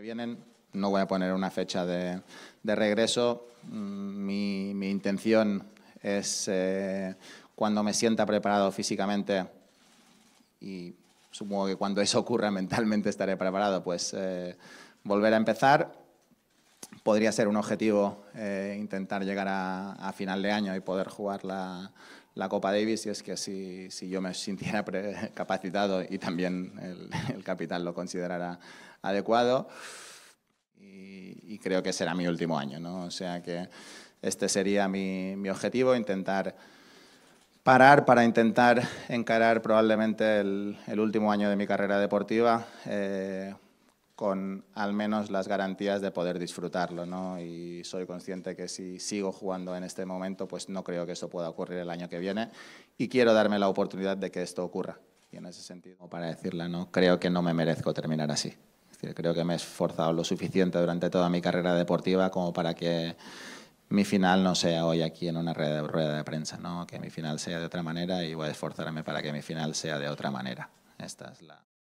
vienen. No voy a poner una fecha de, regreso. Mm, mi, mi, intención es eh, cuando me sienta preparado físicamente y supongo que cuando eso ocurra mentalmente estaré preparado, pues eh, volver a empezar podría ser un objetivo eh, intentar llegar a, final de año y poder jugar la, la Copa Davis, si es que si, si yo me sintiera capacitado y también el, el capitán lo considerara adecuado, y, creo que será mi último año, ¿no? O sea que este sería mi, mi objetivo, intentar parar para intentar encarar probablemente el, el, último año de mi carrera deportiva. Eh, con al menos las garantías de poder disfrutarlo, ¿no? Y soy consciente que si sigo jugando en este momento, pues no creo que eso pueda ocurrir el año que viene y quiero darme la oportunidad de que esto ocurra. Y en ese sentido, para decirla, no creo que no me merezco terminar así. Es decir, creo que me he esforzado lo suficiente durante toda mi carrera deportiva como para que mi final no sea hoy aquí en una rueda de, rueda de prensa, ¿no? Que mi final sea de otra manera y voy a esforzarme para que mi final sea de otra manera. Esta es la